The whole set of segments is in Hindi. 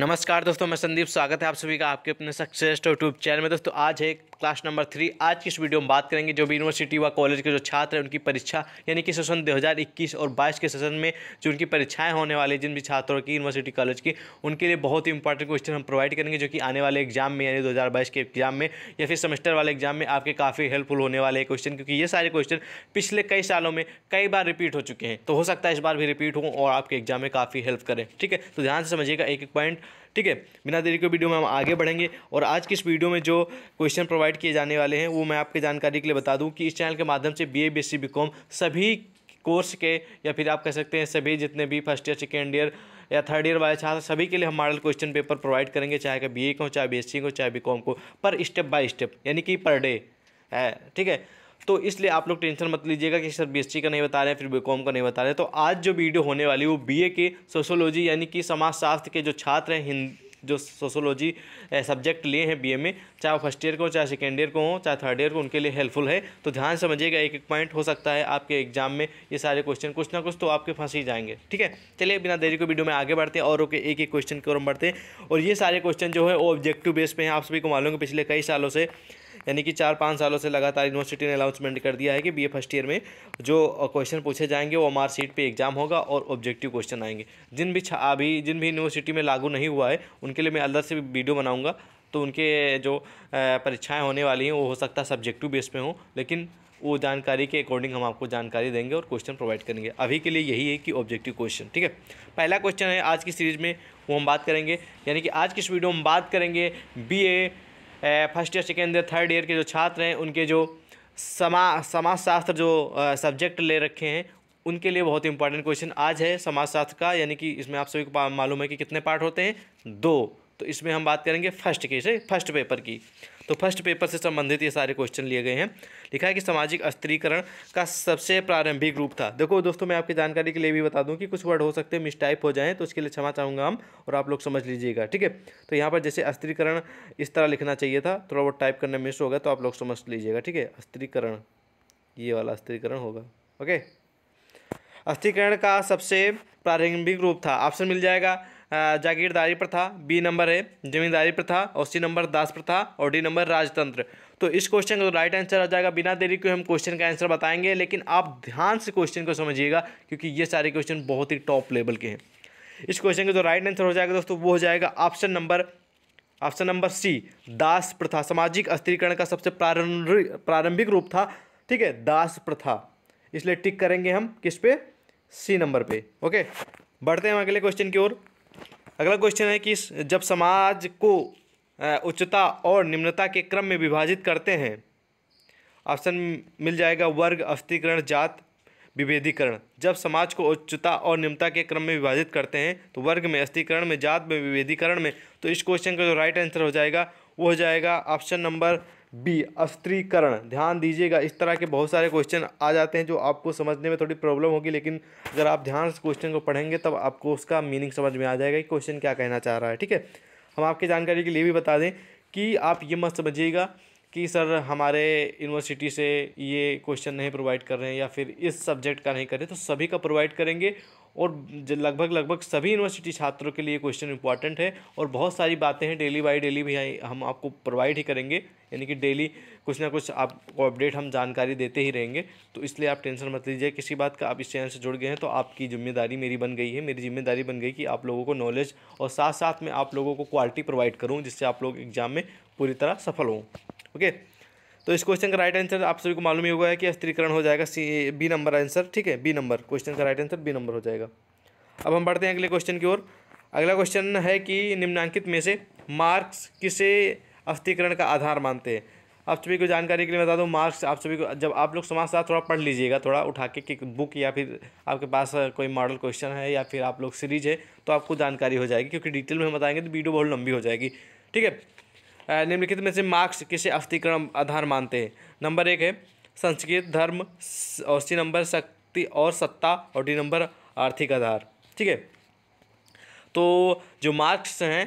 नमस्कार दोस्तों मैं संदीप स्वागत है आप सभी का आपके अपने सक्सेस यूट्यूब चैनल में दोस्तों आज है क्लास नंबर थ्री आज की इस वीडियो में बात करेंगे जो भी यूनिवर्सिटी व कॉलेज के जो छात्र हैं उनकी परीक्षा यानी कि सेशन 2021 और 22 के सेशन में जो उनकी परीक्षाएं होने वाली जिन भी छात्रों की यूनिवर्सिटी कॉलेज की उनके लिए बहुत ही इंपॉर्टेंट क्वेश्चन हम प्रोवाइड करेंगे जो कि आने वाले एग्जाम में यानी दो के एग्जाम में या फिर सेमेस्टर वाले एग्जाम में आपके काफ़ी हेल्पफुल होने वाले क्वेश्चन क्योंकि ये सारे क्वेश्चन पिछले कई सालों में कई बार रिपीट हो चुके हैं तो हो सकता है इस बार भी रिपीट हों और आपके एग्जाम में काफ़ी हेल्प करें ठीक है तो ध्यान से समझिएगा एक एक पॉइंट ठीक है बिना देरी के वीडियो में हम आगे बढ़ेंगे और आज की इस वीडियो में जो क्वेश्चन प्रोवाइड किए जाने वाले हैं वो मैं आपकी जानकारी के लिए बता दूँ कि इस चैनल के माध्यम से B A B C B com सभी कोर्स के या फिर आप कह सकते हैं सभी जितने भी फर्स्ट ईयर सेकेंड ईयर या थर्ड ईयर वाले छात्र सभी के लिए हम मॉडल क्वेश्चन पेपर प्रोवाइड करेंगे चाहे बी ए को चाहे बी एस सी को चाहे बी कॉम को पर स्टेप बाय स्टेप यानी कि पर डे है ठीक है तो इसलिए आप लोग टेंशन मत लीजिएगा कि सर बी का नहीं बता रहे फिर बीकॉम का नहीं बता रहे तो आज जो वीडियो होने वाली वो बी के सोशोलॉजी यानी कि समाजशास्त्र के जो छात्र हैं हिंद जो सोशोलॉजी सब्जेक्ट लिए हैं बीए में चाहे वो फर्स्ट ईयर को चाहे सेकेंड ईयर को हो चाहे थर्ड ईयर को उनके लिए हेल्पफुल है तो ध्यान समझिएगा एक एक पॉइंट हो सकता है आपके एग्जाम में ये सारे क्वेश्चन कुछ ना कुछ तो आपके फंस ही जाएंगे ठीक है चलिए बिना देरी को वीडियो में आगे बढ़ते हैं और ओके एक एक क्वेश्चन की ओर बढ़ते हैं और ये सारे क्वेश्चन जो है वो ऑब्जेक्टिव बेस पे हैं आप सभी को मालूम है पिछले कई सालों से यानी कि चार पाँच सालों से लगातार यूनिवर्सिटी ने अनाउंसमेंट कर दिया है कि बी फर्स्ट ईयर में जो क्वेश्चन पूछे जाएंगे वो मार्क शीट पर एग्जाम होगा और ऑब्जेक्टिव क्वेश्चन आएंगे जिन भी अभी जिन भी यूनिवर्सिटी में लागू नहीं हुआ है उनके लिए मैं अलग से वीडियो बनाऊँगा तो उनके जो परीक्षाएँ होने वाली हैं वो हो सकता है सब्जेक्टिव बेस पर हों लेकिन वो जानकारी के अकॉर्डिंग हम आपको जानकारी देंगे और क्वेश्चन प्रोवाइड करेंगे अभी के लिए यही है कि ऑब्जेक्टिव क्वेश्चन ठीक है पहला क्वेश्चन है आज की सीरीज़ में वो हम बात करेंगे यानी कि आज की इस वीडियो में हम बात करेंगे B first year second year third year के जो छात्र हैं उनके जो समा समाजशास्त्र जो सब्जेक्ट ले रखे हैं उनके लिए बहुत इंपॉर्टेंट क्वेश्चन आज है समाजशास्त्र का यानी कि इसमें आप सभी को मालूम है कि कितने पार्ट होते हैं दो तो इसमें हम बात करेंगे फर्स्ट की से फर्स्ट पेपर की तो फर्स्ट पेपर से संबंधित ये सारे क्वेश्चन लिए गए हैं लिखा है कि सामाजिक अस्त्रीकरण का सबसे प्रारंभिक रूप था देखो दोस्तों मैं आपकी जानकारी के लिए भी बता दूं कि कुछ वर्ड हो सकते हैं मिसटाइप हो जाएं तो उसके लिए क्षमा चाहूँगा हम और आप लोग समझ लीजिएगा ठीक है तो यहाँ पर जैसे अस्त्रीकरण इस तरह लिखना चाहिए था थोड़ा बहुत टाइप करने मिस होगा तो आप लोग समझ लीजिएगा ठीक है अस्त्रीकरण ये वाला अस्त्रीकरण होगा ओके अस्त्रीकरण का सबसे प्रारंभिक रूप था ऑप्शन मिल जाएगा जागीरदारी प्रथा बी नंबर है जमींदारी प्रथा और सी नंबर दास प्रथा और डी नंबर राजतंत्र तो इस क्वेश्चन का राइट तो आंसर आ जाएगा बिना देरी के हम क्वेश्चन का आंसर बताएंगे लेकिन आप ध्यान से क्वेश्चन को समझिएगा क्योंकि ये सारे क्वेश्चन बहुत ही टॉप लेवल के हैं इस क्वेश्चन का जो राइट आंसर हो जाएगा दोस्तों वो हो जाएगा option number option number C दास प्रथा सामाजिक अस्त्रीकरण का सबसे प्रारंभिक प्रारंभिक रूप था ठीक है दास प्रथा इसलिए टिक करेंगे हम किस पे सी नंबर पे ओके बढ़ते हैं हम अगले क्वेश्चन की ओर अगला क्वेश्चन है कि जब समाज को उच्चता और निम्नता के क्रम में विभाजित करते हैं ऑप्शन मिल जाएगा वर्ग अस्थिकरण जात विभेदीकरण जब समाज को उच्चता और निम्नता के क्रम में विभाजित करते हैं तो वर्ग में अस्थिकरण में जात में विभेदीकरण में तो इस क्वेश्चन का जो राइट आंसर हो जाएगा वो हो जाएगा ऑप्शन नंबर बी अस्त्रीकरण ध्यान दीजिएगा इस तरह के बहुत सारे क्वेश्चन आ जाते हैं जो आपको समझने में थोड़ी प्रॉब्लम होगी लेकिन अगर आप ध्यान से क्वेश्चन को पढ़ेंगे तब आपको उसका मीनिंग समझ में आ जाएगा कि क्वेश्चन क्या कहना चाह रहा है ठीक है हम आपकी जानकारी के लिए भी बता दें कि आप ये मत समझिएगा कि सर हमारे यूनिवर्सिटी से ये क्वेश्चन नहीं प्रोवाइड कर रहे हैं या फिर इस सब्जेक्ट का नहीं कर रहे तो सभी का प्रोवाइड करेंगे और लगभग लगभग सभी यूनिवर्सिटी छात्रों के लिए क्वेश्चन इंपॉर्टेंट है और बहुत सारी बातें हैं डेली बाई डेली भी हम आपको प्रोवाइड ही करेंगे यानी कि डेली कुछ ना कुछ आपको अपडेट हम जानकारी देते ही रहेंगे तो इसलिए आप टेंशन मत लीजिए किसी बात का आप इस चैनल से जुड़ गए हैं तो आपकी जिम्मेदारी मेरी बन गई है मेरी जिम्मेदारी बन गई कि आप लोगों को नॉलेज और साथ साथ में आप लोगों को क्वालिटी प्रोवाइड करूँ जिससे आप लोग एग्ज़ाम में पूरी तरह सफल हों ओके तो इस क्वेश्चन का राइट आंसर आप सभी को मालूम ही होगा है कि स्त्रीकरण हो जाएगा सी बी नंबर आंसर ठीक है बी नंबर क्वेश्चन का राइट आंसर बी नंबर हो जाएगा अब हम बढ़ते हैं अगले क्वेश्चन की ओर अगला क्वेश्चन है कि निम्नांकित में से मार्क्स किसे अस्थिकरण का आधार मानते हैं आप सभी को जानकारी के लिए बता दूं मार्क्स आप सभी को जब आप लोग समाज साथ थोड़ा पढ़ लीजिएगा थोड़ा उठा के कि बुक या फिर आपके पास कोई मॉडल क्वेश्चन है या फिर आप लोग सीरीज है तो आपको जानकारी हो जाएगी क्योंकि डिटेल में हम बताएंगे तो वीडियो बहुत लंबी हो जाएगी ठीक है निम्नलिखित में से मार्क्स किसे अस्थिक्रम आधार मानते हैं नंबर एक है संस्कृत धर्म और सी नंबर शक्ति और सत्ता और डी नंबर आर्थिक आधार ठीक है तो जो मार्क्स हैं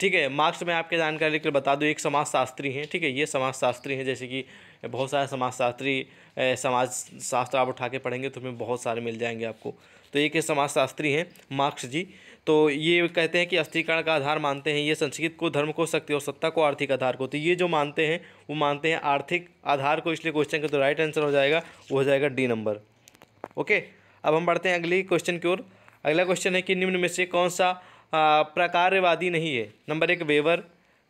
ठीक है मार्क्स में आपके जानकारी के लिए बता दूँ एक समाजशास्त्री हैं ठीक है ये समाजशास्त्री हैं जैसे कि बहुत सारे समाजशास्त्री समाजशास्त्र आप उठा के पढ़ेंगे तो हमें बहुत सारे मिल जाएंगे आपको तो एक समाजशास्त्री हैं मार्क्स जी तो ये कहते हैं कि अस्थिकरण का आधार मानते हैं ये संस्कृत को धर्म को शक्ति और सत्ता को आर्थिक आधार को तो ये जो मानते हैं वो मानते हैं आर्थिक आधार को इसलिए क्वेश्चन का जो राइट आंसर हो जाएगा वो हो जाएगा डी नंबर ओके अब हम बढ़ते हैं अगली क्वेश्चन की ओर अगला क्वेश्चन है कि निम्न में से कौन सा प्रकारवादी नहीं है नंबर एक वेवर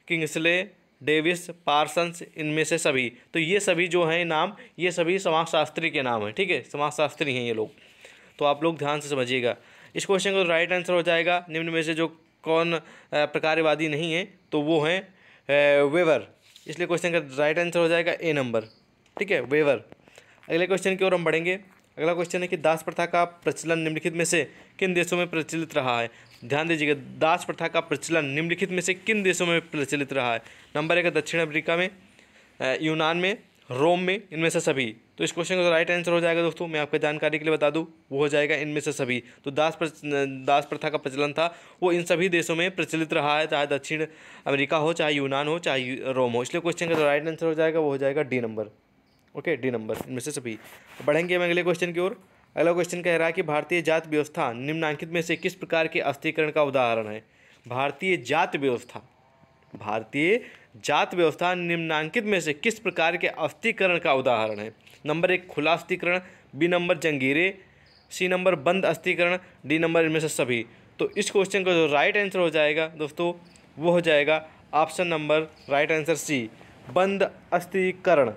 किंग्सले डेविस पार्सन्स इनमें से सभी तो ये सभी जो हैं नाम ये सभी समाजशास्त्री के नाम हैं ठीक है समाजशास्त्री हैं ये लोग तो आप लोग ध्यान से समझिएगा इस क्वेश्चन का राइट तो आंसर हो जाएगा निम्न में से जो कौन प्रकारवादी नहीं है तो वो हैं वेवर इसलिए क्वेश्चन का राइट आंसर हो जाएगा ए नंबर ठीक है वेवर अगले क्वेश्चन की ओर हम बढ़ेंगे अगला क्वेश्चन है कि दास प्रथा का प्रचलन निम्नलिखित में से किन देशों में प्रचलित रहा है ध्यान दीजिएगा दास प्रथा का प्रचलन निम्नलिखित में से किन देशों में प्रचलित रहा है नंबर एक दक्षिण अफ्रीका में यूनान में रोम में इनमें से सभी तो इस क्वेश्चन का राइट तो आंसर हो जाएगा दोस्तों मैं आपके जानकारी के लिए बता दूं वो हो जाएगा इनमें से सभी तो दास प्र, दास प्रथा का प्रचलन था वो इन सभी देशों में प्रचलित रहा है चाहे दक्षिण अमेरिका हो चाहे यूनान हो चाहे रोम हो इसलिए क्वेश्चन का जो राइट आंसर हो जाएगा वो हो जाएगा D number okay D number इनमें से सभी तो बढ़ेंगे हम अगले क्वेश्चन की ओर अगला क्वेश्चन कह रहा है कि भारतीय जात व्यवस्था निम्नांकित में से किस प्रकार के अस्थिकरण का उदाहरण है भारतीय जात व्यवस्था भारतीय जात व्यवस्था निम्नांकित में से किस प्रकार के अस्थिकरण का उदाहरण है नंबर एक खुला अस्थिकरण बी नंबर जंगीरे सी नंबर बंद अस्थिकरण डी नंबर इनमें से सभी तो इस क्वेश्चन का जो राइट आंसर हो जाएगा दोस्तों वो हो जाएगा option number right answer C बंद अस्थिकरण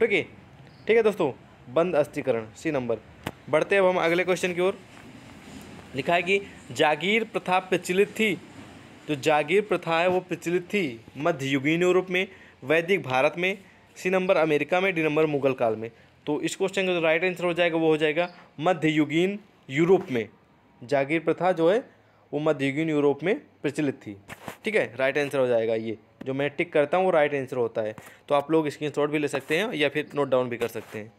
ठीक है ठीक है दोस्तों बंद अस्थिकरण सी नंबर बढ़ते अब हम अगले क्वेश्चन की ओर लिखा है कि जागीर प्रथा प्रचलित थी जो तो जागीर प्रथा है वो प्रचलित थी मध्ययुगीन यूरोप में वैदिक भारत में सी नंबर अमेरिका में डी नंबर मुगल काल में तो इस क्वेश्चन का जो राइट आंसर हो जाएगा वो हो जाएगा मध्ययुगीन यूरोप में जागीर प्रथा जो है वो मध्ययुगीन यूरोप में प्रचलित थी ठीक है राइट आंसर हो जाएगा ये जो मैं टिक करता हूँ वो राइट आंसर होता है तो आप लोग स्क्रीन भी ले सकते हैं या फिर नोट डाउन भी कर सकते हैं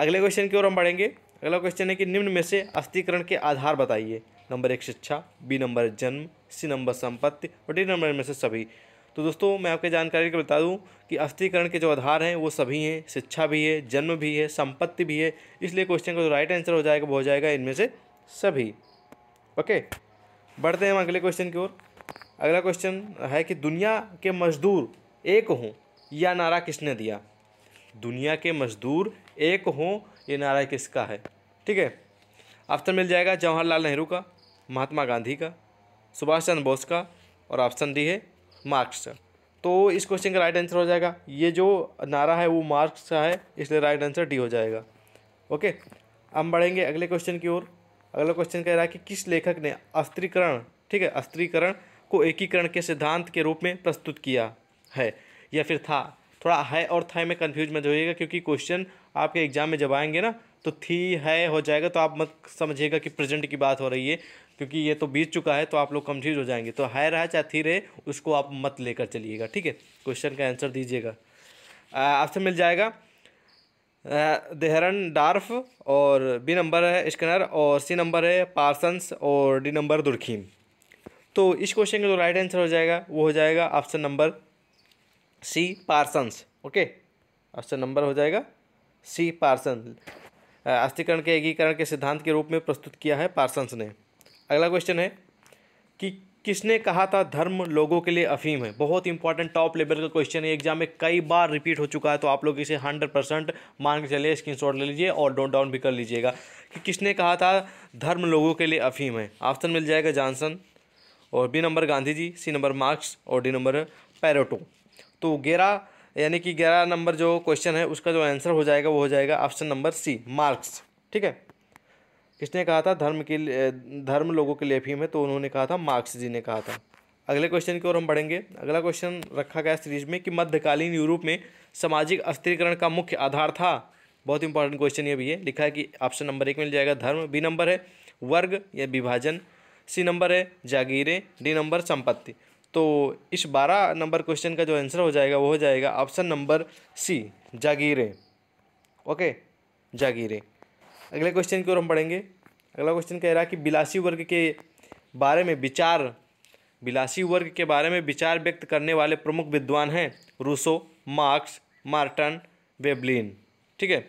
अगले क्वेश्चन की ओर हम बढ़ेंगे अगला क्वेश्चन है कि निम्न में से अस्थिकरण के आधार बताइए नंबर एक शिक्षा बी नंबर जन्म सी नंबर संपत्ति और डी नंबर में से सभी तो दोस्तों मैं आपके जानकारी के बता दूं कि अस्थिकरण के जो आधार हैं वो सभी हैं शिक्षा भी है जन्म भी है संपत्ति भी है इसलिए क्वेश्चन का जो राइट आंसर हो जाएगा वो हो जाएगा इनमें से सभी ओके बढ़ते हैं हम अगले क्वेश्चन की ओर अगला क्वेश्चन है कि दुनिया के मजदूर एक हों या नारा किसने दिया दुनिया के मजदूर एक हों ये नारा किसका है ठीक है ऑप्शन मिल जाएगा जवाहरलाल नेहरू का महात्मा गांधी का सुभाष चंद्र बोस का और ऑप्शन डी है मार्क्स का तो इस क्वेश्चन का राइट आंसर हो जाएगा ये जो नारा है वो मार्क्स का है इसलिए राइट आंसर डी हो जाएगा ओके हम बढ़ेंगे अगले क्वेश्चन की ओर अगला क्वेश्चन कह रहा है कि किस लेखक ने अस्त्रीकरण ठीक है अस्त्रीकरण को एकीकरण के सिद्धांत के रूप में प्रस्तुत किया है या फिर था थोड़ा है और थाई में कन्फ्यूज मत होइएगा क्योंकि क्वेश्चन आपके एग्ज़ाम में जब आएंगे ना तो थी है हो जाएगा तो आप मत समझिएगा कि प्रेजेंट की बात हो रही है क्योंकि ये तो बीत चुका है तो आप लोग कन्फ्यूज हो जाएंगे तो है रहा चाहे थी रहे उसको आप मत लेकर चलिएगा ठीक है क्वेश्चन का आंसर दीजिएगा आपसे मिल जाएगा देहरन डार्फ और बी नंबर है स्कनर और सी नंबर है पार्सन्स और डी नंबर दुर्खीम तो इस क्वेश्चन का जो राइट आंसर हो जाएगा वो हो जाएगा option number C Parsons okay option number हो जाएगा सी पार्सन अस्थिकरण के एकीकरण के सिद्धांत के रूप में प्रस्तुत किया है पार्सन्स ने अगला क्वेश्चन है कि किसने कहा था धर्म लोगों के लिए अफीम है बहुत इंपॉर्टेंट टॉप लेवल का क्वेश्चन है एग्जाम में कई बार रिपीट हो चुका है तो आप लोग इसे हंड्रेड परसेंट मान के चलिए स्क्रीन शॉट ले लीजिए और डोंट डाउन भी कर लीजिएगा कि किसने कहा था धर्म लोगों के लिए अफीम है ऑप्शन मिल जाएगा जॉनसन और B number Gandhi ji C number Marx और डी नंबर पैरोटो तो ग्यारह यानी कि ग्यारह नंबर जो क्वेश्चन है उसका जो आंसर हो जाएगा वो हो जाएगा ऑप्शन नंबर सी मार्क्स ठीक है किसने कहा था धर्म के लिए धर्म लोगों के लिए फीम है तो उन्होंने कहा था मार्क्स जी ने कहा था अगले क्वेश्चन की ओर हम बढ़ेंगे अगला क्वेश्चन रखा गया सीरीज में कि मध्यकालीन यूरोप में सामाजिक अस्थिरीकरण का मुख्य आधार था बहुत इंपॉर्टेंट क्वेश्चन ये भी है लिखा है कि ऑप्शन नंबर एक मिल जाएगा धर्म बी नंबर है वर्ग या विभाजन सी नंबर है जागीरें डी नंबर संपत्ति तो इस बारह नंबर क्वेश्चन का जो आंसर हो जाएगा वो हो जाएगा ऑप्शन नंबर सी जागीरें ओके जागीरें अगले क्वेश्चन की ओर हम पढ़ेंगे अगला क्वेश्चन कह रहा है कि बिलासी वर्ग के बारे में विचार बिलासी वर्ग के बारे में विचार व्यक्त करने वाले प्रमुख विद्वान हैं रूसो मार्क्स मार्टन वेबलिन ठीक है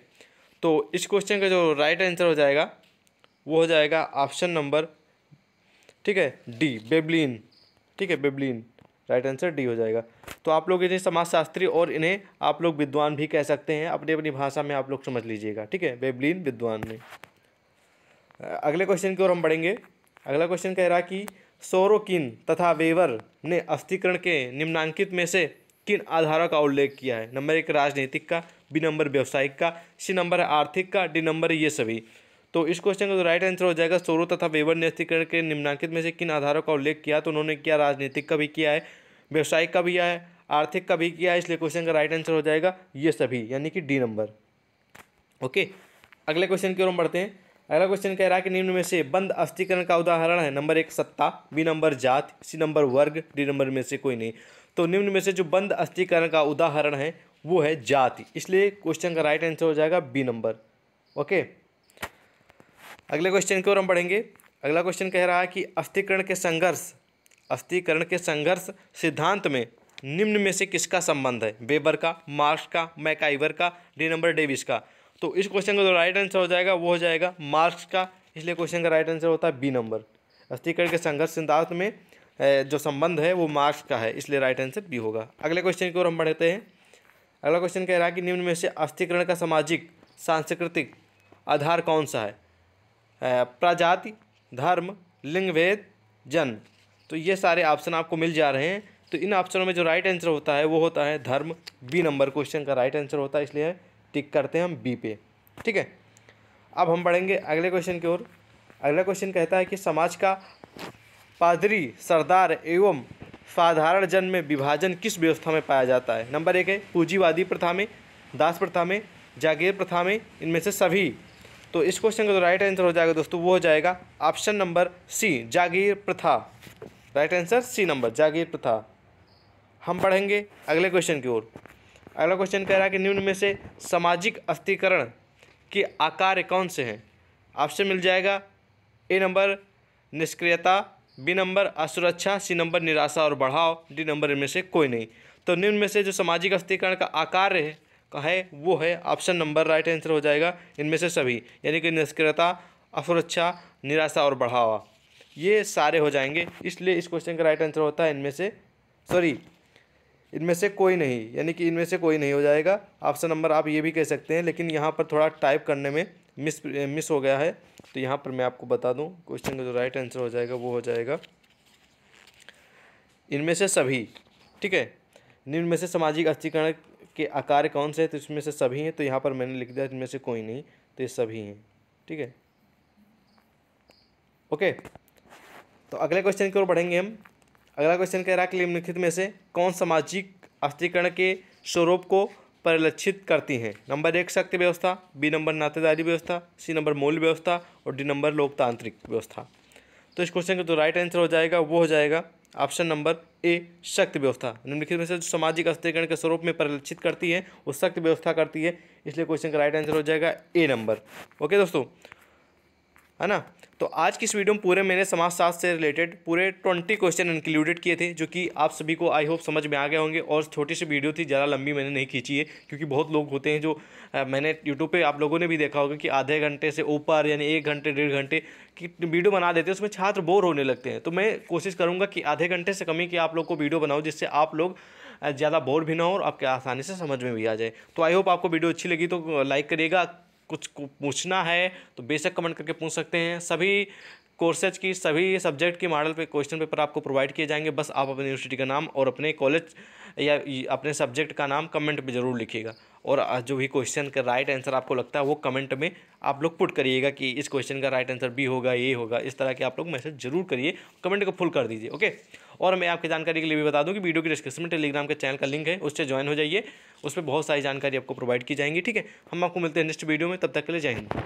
तो इस क्वेश्चन का जो राइट आंसर हो जाएगा वो हो जाएगा ऑप्शन नंबर ठीक है डी बेबलिन ठीक है बेबलिन राइट आंसर डी हो जाएगा तो आप लोग इन्हें समाजशास्त्री और इन्हें आप लोग विद्वान भी कह सकते हैं अपनी अपनी भाषा में आप लोग समझ लीजिएगा ठीक है बेबलिन विद्वान में अगले क्वेश्चन की ओर हम बढ़ेंगे अगला क्वेश्चन कह रहा कि सोरोकिन तथा वेवर ने अस्थिकरण के निम्नांकित में से किन आधारों का उल्लेख किया है नंबर एक राजनीतिक का बी नंबर व्यावसायिक का सी नंबर आर्थिक का डी नंबर ये सभी तो इस क्वेश्चन का जो राइट आंसर हो जाएगा सोरो तथा वेबर न्यस्तीकरण के निम्नांकित में से किन आधारों का उल्लेख किया तो उन्होंने किया राजनीतिक का भी किया है व्यवसायिक का भी है आर्थिक का भी किया है इसलिए क्वेश्चन का राइट आंसर हो जाएगा ये सभी यानी कि डी नंबर ओके अगले क्वेश्चन की ओर हम बढ़ते हैं अगला क्वेश्चन कह रहा है कि निम्न में से बंद अस्थिकरण का उदाहरण है नंबर एक सत्ता बी नंबर जात सी नंबर वर्ग डी नंबर में से कोई नहीं तो निम्न में से जो बंद अस्थिकरण का उदाहरण है वो है जाति इसलिए क्वेश्चन का राइट आंसर हो जाएगा बी नंबर ओके अगले क्वेश्चन की ओर हम बढ़ेंगे अगला क्वेश्चन कह रहा है कि अस्थिकरण के संघर्ष अस्थिकरण के संघर्ष सिद्धांत में निम्न में से किसका संबंध है बेबर का मार्क्स का मैकाइवर का डी नंबर डेविस का तो इस क्वेश्चन का जो राइट आंसर हो जाएगा वो हो जाएगा मार्क्स का इसलिए क्वेश्चन का राइट आंसर होता है बी नंबर अस्थिकरण के संघर्ष सिद्धांत में जो संबंध है वो मार्क्स का है इसलिए राइट आंसर बी होगा अगले क्वेश्चन की ओर हम बढ़ते हैं अगला क्वेश्चन कह रहा है कि निम्न में से अस्थिकरण का सामाजिक सांस्कृतिक आधार कौन सा है प्रजाति धर्म लिंगभेद जन तो ये सारे ऑप्शन आपको मिल जा रहे हैं तो इन ऑप्शनों में जो राइट आंसर होता है वो होता है धर्म बी नंबर क्वेश्चन का राइट आंसर होता है इसलिए टिक करते हैं हम बी पे ठीक है अब हम बढ़ेंगे अगले क्वेश्चन की ओर अगला क्वेश्चन कहता है कि समाज का पादरी सरदार एवं साधारण जन में विभाजन किस व्यवस्था में पाया जाता है नंबर एक है पूंजीवादी प्रथा में दास प्रथा में जागीर प्रथा में इनमें से सभी तो इस क्वेश्चन का जो राइट आंसर हो जाएगा दोस्तों वो हो जाएगा ऑप्शन नंबर सी जागीर प्रथा राइट आंसर सी नंबर जागीर प्रथा हम पढ़ेंगे अगले क्वेश्चन की ओर अगला क्वेश्चन कह रहा है कि निम्न में से सामाजिक अस्थिकरण के आकार कौन से हैं ऑप्शन मिल जाएगा ए नंबर निष्क्रियता बी नंबर असुरक्षा सी नंबर निराशा और बढ़ाव डी नंबर इनमें से कोई नहीं तो निम्न में से जो सामाजिक अस्थिकरण का आकार है का तो है वो है ऑप्शन नंबर राइट आंसर हो जाएगा इनमें से सभी यानी कि निष्क्रियता असुरक्षा निराशा और बढ़ावा ये सारे हो जाएंगे इसलिए इस क्वेश्चन का राइट आंसर होता है इनमें से सॉरी इनमें से कोई नहीं यानी कि इनमें से कोई नहीं हो जाएगा ऑप्शन नंबर आप ये भी कह सकते हैं लेकिन यहाँ पर थोड़ा टाइप करने में मिस मिस हो गया है तो यहाँ पर मैं आपको बता दूँ क्वेश्चन का जो राइट आंसर हो जाएगा वो हो जाएगा इनमें से सभी ठीक है निम्न में से सामाजिक अस्थिकरण के आकार कौन से हैं तो इसमें से सभी हैं तो यहाँ पर मैंने लिख दिया इनमें से कोई नहीं तो ये सभी हैं ठीक है ओके तो अगले क्वेश्चन की ओर बढ़ेंगे हम अगला क्वेश्चन कह रहा है कि निम्नलिखित में से कौन सामाजिक अस्थिकरण के स्वरूप को परिलक्षित करती हैं नंबर एक शक्ति व्यवस्था बी नंबर नातेदारी व्यवस्था सी नंबर मूल व्यवस्था और डी नंबर लोकतांत्रिक व्यवस्था तो इस क्वेश्चन का जो राइट आंसर हो जाएगा वो हो जाएगा ऑप्शन नंबर ए शक्ति व्यवस्था निम्नलिखित में से जो सामाजिक अस्थिरीकरण के स्वरूप में परिलक्षित करती है वो शक्ति व्यवस्था करती है इसलिए क्वेश्चन का राइट आंसर हो जाएगा ए नंबर ओके दोस्तों है ना तो आज की इस वीडियो में पूरे मैंने समाजशास्त्र से रिलेटेड पूरे ट्वेंटी क्वेश्चन इंक्लूडेड किए थे जो कि आप सभी को आई होप समझ में आ गए होंगे और छोटी सी वीडियो थी ज़्यादा लंबी मैंने नहीं खींची है क्योंकि बहुत लोग होते हैं जो आ, मैंने यूट्यूब पे आप लोगों ने भी देखा होगा कि आधे घंटे से ऊपर यानी एक घंटे डेढ़ घंटे की वीडियो बना देते हैं उसमें छात्र बोर होने लगते हैं तो मैं कोशिश करूँगा कि आधे घंटे से कमी की आप लोग को वीडियो बनाऊँ जिससे आप लोग ज़्यादा बोर भी ना हो और आपके आसानी से समझ में भी आ जाए तो आई होप आपको वीडियो अच्छी लगी तो लाइक करिएगा कुछ को पूछना है तो बेशक कमेंट करके पूछ सकते हैं सभी कोर्सेज की सभी सब्जेक्ट के मॉडल पे क्वेश्चन पेपर आपको प्रोवाइड किए जाएंगे बस आप अपनी यूनिवर्सिटी का नाम और अपने कॉलेज या अपने सब्जेक्ट का नाम कमेंट में ज़रूर लिखिएगा और जो भी क्वेश्चन का राइट आंसर आपको लगता है वो कमेंट में आप लोग पुट करिएगा कि इस क्वेश्चन का राइट आंसर बी होगा ये होगा इस तरह के आप लोग मैसेज जरूर करिए कमेंट को फुल कर दीजिए ओके और मैं आपकी जानकारी के लिए भी बता दूं कि वीडियो की डिस्क्रिप्शन में टेलीग्राम के चैनल का लिंक है उससे ज्वाइन हो जाइए उस पर बहुत सारी जानकारी आपको प्रोवाइड की जाएंगी ठीक है हम आपको मिलते हैं नेक्स्ट वीडियो में तब तक के लिए जय